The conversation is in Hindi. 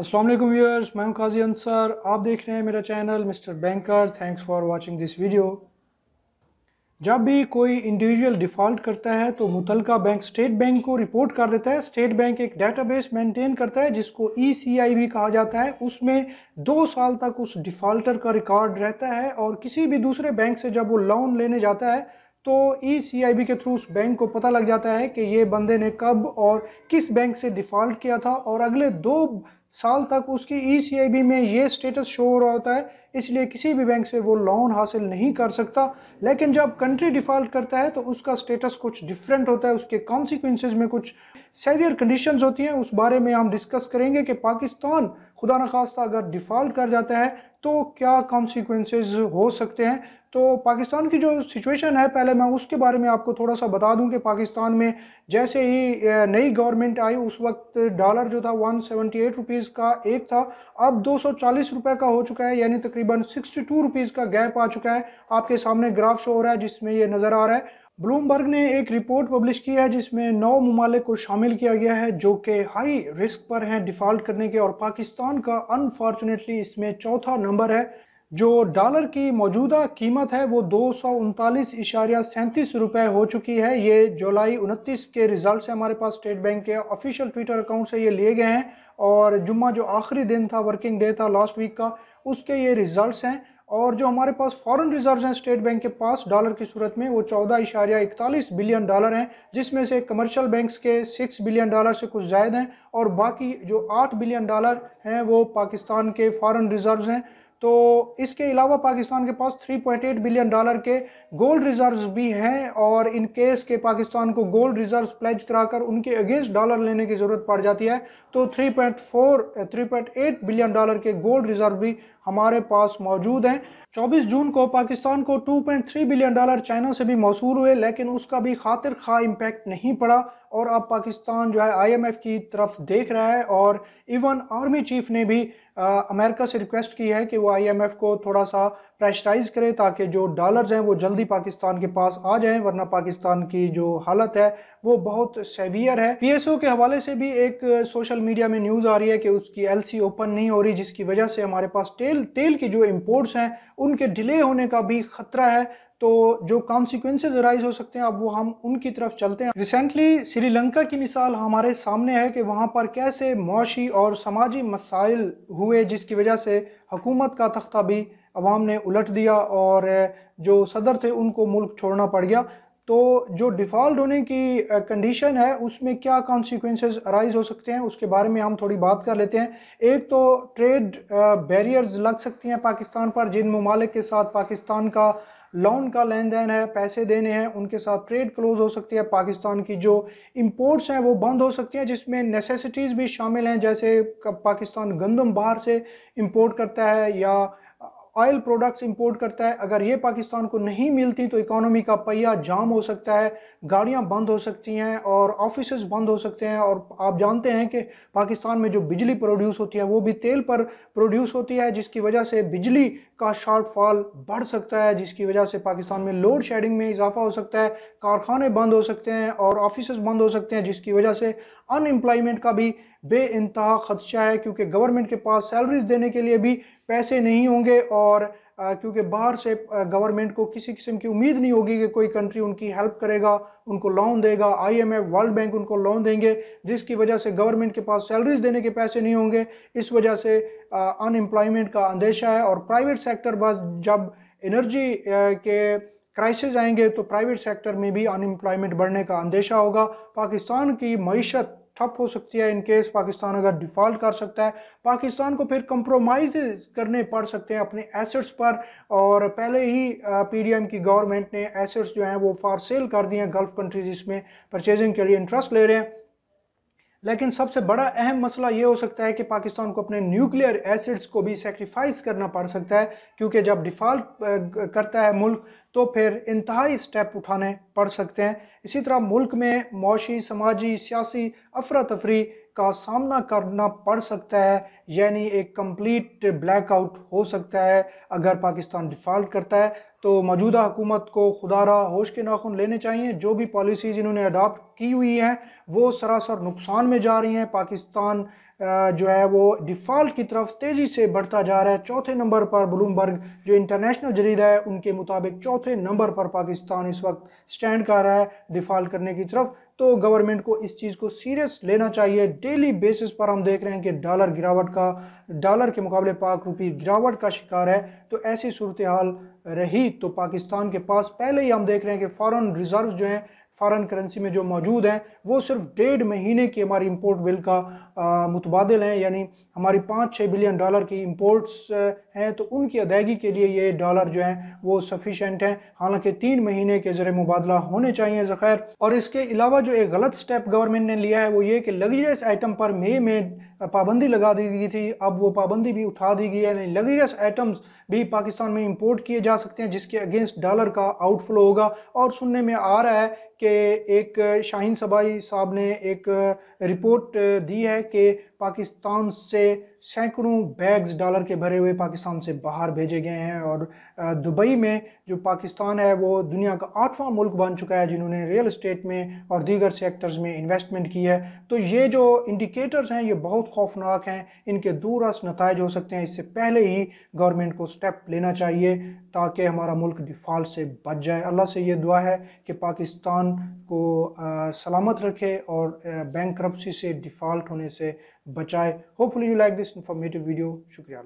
अस्सलाम वालेकुम व्यूअर्स मैं हूं काजी अंसार आप देख रहे हैं मेरा channel mister banker thanks for watching this video जब भी कोई इंडिविजुअल डिफ़ॉल्ट करता है तो मुतलका बैंक स्टेट बैंक को रिपोर्ट कर देता है स्टेट बैंक एक डेटाबेस मेंटेन करता है जिसको ई e भी कहा जाता है उसमें दो साल तक उस डिफ़ॉल्टर का रिकॉर्ड रहता है और किसी भी दूसरे बैंक से जब वो लोन लेने जाता है तो ई e के थ्रू उस बैंक को पता लग जाता है कि ये बंदे ने कब और किस बैंक से डिफ़ॉल्ट किया था और अगले दो साल तक उसकी ई e में ये स्टेटस शो हो रहा होता है इसलिए किसी भी बैंक से वो लोन हासिल नहीं कर सकता लेकिन जब कंट्री डिफ़ॉल्ट करता है तो उसका स्टेटस कुछ डिफरेंट होता है उसके कॉन्सिक्वेंसेज में कुछ सेवियर कंडीशंस होती हैं उस बारे में हम डिस्कस करेंगे कि पाकिस्तान खुदा न खास्ता अगर डिफ़ॉल्ट कर जाता है तो क्या कॉन्सिक्वेंसेज हो सकते हैं तो पाकिस्तान की जो सिचुएशन है पहले मैं उसके बारे में आपको थोड़ा सा बता दूं कि पाकिस्तान में जैसे ही नई गवर्नमेंट आई उस वक्त डॉलर जो था 178 सेवेंटी का एक था अब 240 रुपए का हो चुका है यानी तकरीबन 62 रुपीस का गैप आ चुका है आपके सामने ग्राफ शो हो रहा है जिसमें ये नज़र आ रहा है ब्लूमबर्ग ने एक रिपोर्ट पब्लिश की है जिसमें नौ ममालिक को शामिल किया गया है जो कि हाई रिस्क पर हैं डिफ़ॉल्ट करने के और पाकिस्तान का अनफॉर्चुनेटली इसमें चौथा नंबर है जो डॉलर की मौजूदा कीमत है वो दो सौ उनतालीस इशारिया सैंतीस रुपये हो चुकी है ये जुलाई उनतीस के रिजल्ट से हमारे पास स्टेट बैंक के ऑफिशियल ट्विटर अकाउंट से ये लिए गए हैं और जुम्मा जो आखिरी दिन था वर्किंग डे था लास्ट वीक का उसके ये रिजल्ट्स हैं और जो हमारे पास फॉरेन रिजर्व्स हैं स्टेट बैंक के पास डॉलर की सूरत में वो चौदह इशारिया इकतालीस बिलियन डॉलर हैं जिसमें से कमर्शियल बैंक्स के सिक्स बिलियन डॉलर से कुछ ज़्यादा हैं और बाकी जो आठ बिलियन डॉलर हैं वो पाकिस्तान के फॉरेन रिजर्व्स हैं तो इसके अलावा पाकिस्तान के पास 3.8 बिलियन डॉलर के गोल्ड रिजर्व्स भी हैं और इन केस के पाकिस्तान को गोल्ड रिजर्व्स प्लेज कराकर उनके अगेंस्ट डॉलर लेने की ज़रूरत पड़ जाती है तो 3.4 3.8 बिलियन डॉलर के गोल्ड रिजर्व भी हमारे पास मौजूद हैं 24 जून को पाकिस्तान को 2.3 बिलियन डॉलर चाइना से भी मौसू हुए लेकिन उसका भी खातिर खा इम्पैक्ट नहीं पड़ा और अब पाकिस्तान जो है आईएमएफ की तरफ देख रहा है और इवन आर्मी चीफ ने भी अमेरिका से रिक्वेस्ट की है कि वो आईएमएफ को थोड़ा सा प्रेशराइज करे ताकि जो डॉलर्स हैं वो जल्दी पाकिस्तान के पास आ जाएँ वरना पाकिस्तान की जो हालत है वो बहुत सेवियर है पीएसओ के हवाले से भी एक सोशल मीडिया में न्यूज़ आ रही है कि उसकी एलसी ओपन नहीं हो रही जिसकी वजह से हमारे पास तेल तेल की जो इम्पोर्ट्स हैं उनके डिले होने का भी खतरा है तो जो कॉन्सिक्वेंसेज राइज हो सकते हैं अब वो हम उनकी तरफ चलते हैं रिसेंटली श्रीलंका की मिसाल हमारे सामने है कि वहाँ पर कैसे मुशी और समाजी मसाइल हुए जिसकी वजह से हुकूमत का तख्ता भी अवाम ने उलट दिया और जो सदर थे उनको मुल्क छोड़ना पड़ गया तो जो डिफ़ॉल्ट होने की कंडीशन है उसमें क्या कॉन्सिक्वेंस अराइज हो सकते हैं उसके बारे में हम थोड़ी बात कर लेते हैं एक तो ट्रेड बैरियर्स लग सकती हैं पाकिस्तान पर जिन ममालिक के साथ पाकिस्तान का लोन का लेन देन है पैसे देने हैं उनके साथ ट्रेड क्लोज हो सकती है पाकिस्तान की जो इम्पोर्ट्स हैं वो बंद हो सकती हैं जिसमें नेसेसिटीज़ भी शामिल हैं जैसे पाकिस्तान गंदम बाहर से इम्पोर्ट करता है या ऑयल प्रोडक्ट्स इंपोर्ट करता है अगर ये पाकिस्तान को नहीं मिलती तो इकोनॉमी का पहिया जाम हो सकता है गाड़ियां बंद हो सकती हैं और ऑफिस बंद हो सकते हैं और आप जानते हैं कि पाकिस्तान में जो बिजली प्रोड्यूस होती है वो भी तेल पर प्रोड्यूस होती है जिसकी वजह से बिजली का शॉर्टफॉल बढ़ सकता है जिसकी वजह से पाकिस्तान में लोड शेडिंग में इजाफा हो सकता है कारखाने बंद हो सकते हैं और ऑफिस बंद हो सकते हैं जिसकी वजह से अनएम्प्लॉयमेंट का भी बे खदशा है क्योंकि गवर्नमेंट के पास सैलरीज देने के लिए भी पैसे नहीं होंगे और क्योंकि बाहर से गवर्नमेंट को किसी किस्म की उम्मीद नहीं होगी कि कोई कंट्री उनकी हेल्प करेगा उनको लोन देगा आईएमएफ वर्ल्ड बैंक उनको लोन देंगे जिसकी वजह से गवर्नमेंट के पास सैलरीज देने के पैसे नहीं होंगे इस वजह से अनएम्प्लॉयमेंट का अंदेशा है और प्राइवेट सेक्टर बस जब एनर्जी के क्राइसिस आएंगे तो प्राइवेट सेक्टर में भी अनएम्प्लॉयमेंट बढ़ने का अंदेशा होगा पाकिस्तान की मीशत ठप हो सकती है इनकेस पाकिस्तान अगर डिफॉल्ट कर सकता है पाकिस्तान को फिर कंप्रोमाइज करने पड़ सकते हैं अपने एसेट्स पर और पहले ही पीडीएम की गवर्नमेंट ने एसेट्स जो हैं वो फॉर सेल कर दिए हैं गल्फ कंट्रीज इसमें परचेजिंग के लिए इंटरेस्ट ले रहे हैं लेकिन सबसे बड़ा अहम मसला ये हो सकता है कि पाकिस्तान को अपने न्यूक्लियर एसिड्स को भी सेक्रीफाइस करना पड़ सकता है क्योंकि जब डिफ़ॉल्ट करता है मुल्क तो फिर इंतहाई स्टेप उठाने पड़ सकते हैं इसी तरह मुल्क में मुशी समाजी सियासी अफरा तफरी का सामना करना पड़ सकता है यानी एक कंप्लीट ब्लैकआउट हो सकता है अगर पाकिस्तान डिफ़ॉल्ट करता है तो मौजूदा हुकूमत को खुदारा होश के नाखून लेने चाहिए जो भी पॉलिसीज़ इन्होंने अडॉप्ट की हुई हैं वो सरासर नुकसान में जा रही हैं पाकिस्तान जो है वो डिफ़ॉल्ट की तरफ तेज़ी से बढ़ता जा रहा है चौथे नंबर पर ब्लूमबर्ग जो इंटरनेशनल जरीदा है उनके मुताबिक चौथे नंबर पर पाकिस्तान इस वक्त स्टैंड कर रहा है डिफ़ॉल्ट करने की तरफ तो गवर्नमेंट को इस चीज़ को सीरियस लेना चाहिए डेली बेसिस पर हम देख रहे हैं कि डॉलर गिरावट का डॉलर के मुकाबले पाक रुपी गिरावट का शिकार है तो ऐसी सूरत हाल रही तो पाकिस्तान के पास पहले ही हम देख रहे हैं कि फ़ॉरन रिज़र्व जो हैं फॉरन करेंसी में जो मौजूद हैं वो सिर्फ डेढ़ महीने की हमारी इम्पोर्ट बिल का मुतबादल हैं यानी हमारी पाँच छः बिलियन डॉलर की इम्पोर्ट्स हैं तो उनकी अदायगी के लिए ये डॉलर जो हैं वो सफिशेंट हैं हालांकि तीन महीने के ज़र मुबादला होने चाहिए ज़खैर और इसके अलावा जो एक गलत स्टेप गवर्नमेंट ने लिया है वो ये कि लग्जरियस आइटम पर मई में पाबंदी लगा दी गई थी अब वो पाबंदी भी उठा दी गई है लग्जरियस आइटम्स भी पाकिस्तान में इंपोर्ट किए जा सकते हैं जिसके अगेंस्ट डॉलर का आउटफ्लो होगा और सुनने में आ रहा है कि एक शाहीन सबाई साहब ने एक रिपोर्ट दी है कि पाकिस्तान से सैकड़ों बैग्स डॉलर के भरे हुए पाकिस्तान से बाहर भेजे गए हैं और दुबई में जो पाकिस्तान है वो दुनिया का आठवां मुल्क बन चुका है जिन्होंने रियल इस्टेट में और दीगर सेक्टर्स में इन्वेस्टमेंट की है तो ये जो इंडिकेटर्स हैं ये बहुत खौफनाक हैं इनके अस नतज हो सकते हैं इससे पहले ही गवर्नमेंट को स्टेप लेना चाहिए ताकि हमारा मुल्क डिफ़ॉल्ट से बच जाए अल्लाह से ये दुआ है कि पाकिस्तान को सलामत रखे और बैंक से डिफ़ॉल्ट होने से bachai. Hopefully you like this informative video. Shukriya